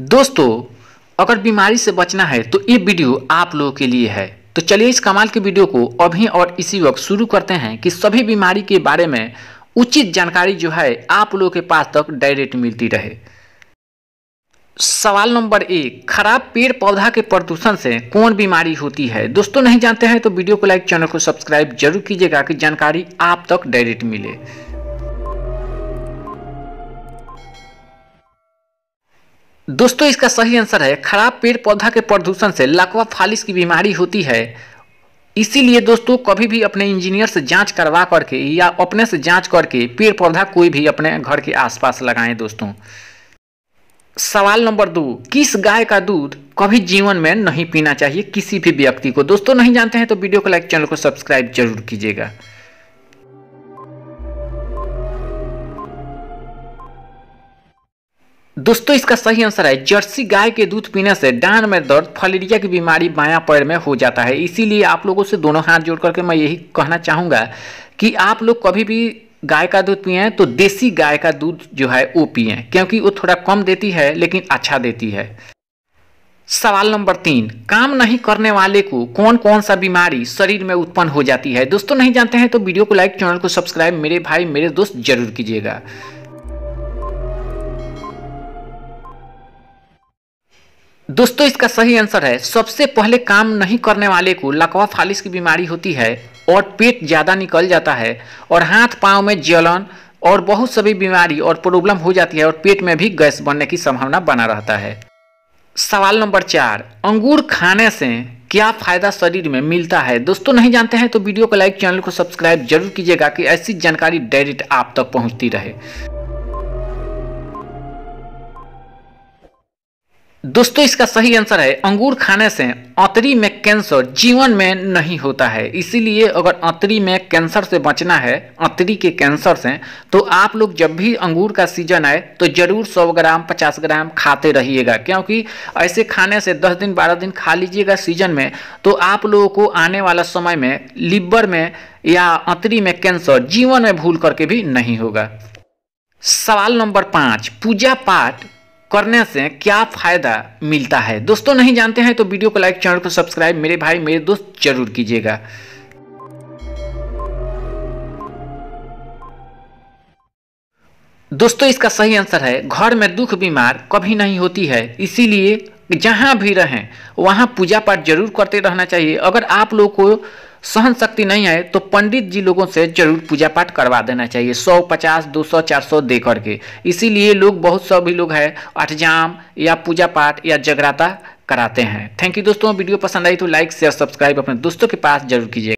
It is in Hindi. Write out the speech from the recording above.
दोस्तों अगर बीमारी से बचना है तो ये वीडियो आप लोगों के लिए है तो चलिए इस कमाल के वीडियो को अभी और इसी वक्त शुरू करते हैं कि सभी बीमारी के बारे में उचित जानकारी जो है आप लोगों के पास तक डायरेक्ट मिलती रहे सवाल नंबर एक खराब पेड़ पौधा के प्रदूषण से कौन बीमारी होती है दोस्तों नहीं जानते हैं तो वीडियो को लाइक चैनल को सब्सक्राइब जरूर कीजिएगा कि जानकारी आप तक डायरेक्ट मिले दोस्तों इसका सही आंसर है खराब पेड़ पौधा के प्रदूषण से लकवा फालिस की बीमारी होती है इसीलिए दोस्तों कभी भी अपने इंजीनियर से जांच करवा करके या अपने से जांच करके पेड़ पौधा कोई भी अपने घर के आसपास लगाएं दोस्तों सवाल नंबर दो किस गाय का दूध कभी जीवन में नहीं पीना चाहिए किसी भी व्यक्ति को दोस्तों नहीं जानते हैं तो वीडियो को लाइक चैनल को सब्सक्राइब जरूर कीजिएगा दोस्तों इसका सही आंसर है जर्सी गाय के दूध पीने से डांड में दर्द फलेरिया की बीमारी बायां पैर में हो जाता है इसीलिए आप लोगों से दोनों हाथ जोड़ करके मैं यही कहना चाहूँगा कि आप लोग कभी भी गाय का दूध पिए तो देसी गाय का दूध जो है वो पिए क्योंकि वो थोड़ा कम देती है लेकिन अच्छा देती है सवाल नंबर तीन काम नहीं करने वाले को कौन कौन सा बीमारी शरीर में उत्पन्न हो जाती है दोस्तों नहीं जानते हैं तो वीडियो को लाइक चैनल को सब्सक्राइब मेरे भाई मेरे दोस्त जरूर कीजिएगा दोस्तों इसका सही आंसर है सबसे पहले काम नहीं करने वाले को लकवा फालिस की बीमारी होती है और पेट ज़्यादा निकल जाता है और हाथ पाँव में जलन और बहुत सभी बीमारी और प्रॉब्लम हो जाती है और पेट में भी गैस बनने की संभावना बना रहता है सवाल नंबर चार अंगूर खाने से क्या फ़ायदा शरीर में मिलता है दोस्तों नहीं जानते हैं तो वीडियो को लाइक चैनल को सब्सक्राइब जरूर कीजिएगा कि ऐसी जानकारी डायरेक्ट आप तक पहुंचती रहे दोस्तों इसका सही आंसर है अंगूर खाने से अतरी में कैंसर जीवन में नहीं होता है इसीलिए अगर अतरी में कैंसर से बचना है अतरी के कैंसर से तो आप लोग जब भी अंगूर का सीजन आए तो ज़रूर 100 ग्राम 50 ग्राम खाते रहिएगा क्योंकि ऐसे खाने से 10 दिन 12 दिन खा लीजिएगा सीजन में तो आप लोगों को आने वाला समय में लिबर में या अतरी में कैंसर जीवन में भूल करके भी नहीं होगा सवाल नंबर पाँच पूजा पाठ करने से क्या फ़ायदा मिलता है दोस्तों नहीं जानते हैं तो वीडियो को लाइक चैनल को सब्सक्राइब मेरे भाई मेरे दोस्त जरूर कीजिएगा दोस्तों इसका सही आंसर है घर में दुख बीमार कभी नहीं होती है इसीलिए जहाँ भी रहें वहाँ पूजा पाठ जरूर करते रहना चाहिए अगर आप लोग को सहन शक्ति नहीं है तो पंडित जी लोगों से जरूर पूजा पाठ करवा देना चाहिए सौ पचास दो सौ चार सौ दे करके इसीलिए लोग बहुत सभी लोग हैं अठजाम या पूजा पाठ या जगराता कराते हैं थैंक यू दोस्तों वीडियो पसंद आई तो लाइक शेयर सब्सक्राइब अपने दोस्तों के पास जरूर कीजिए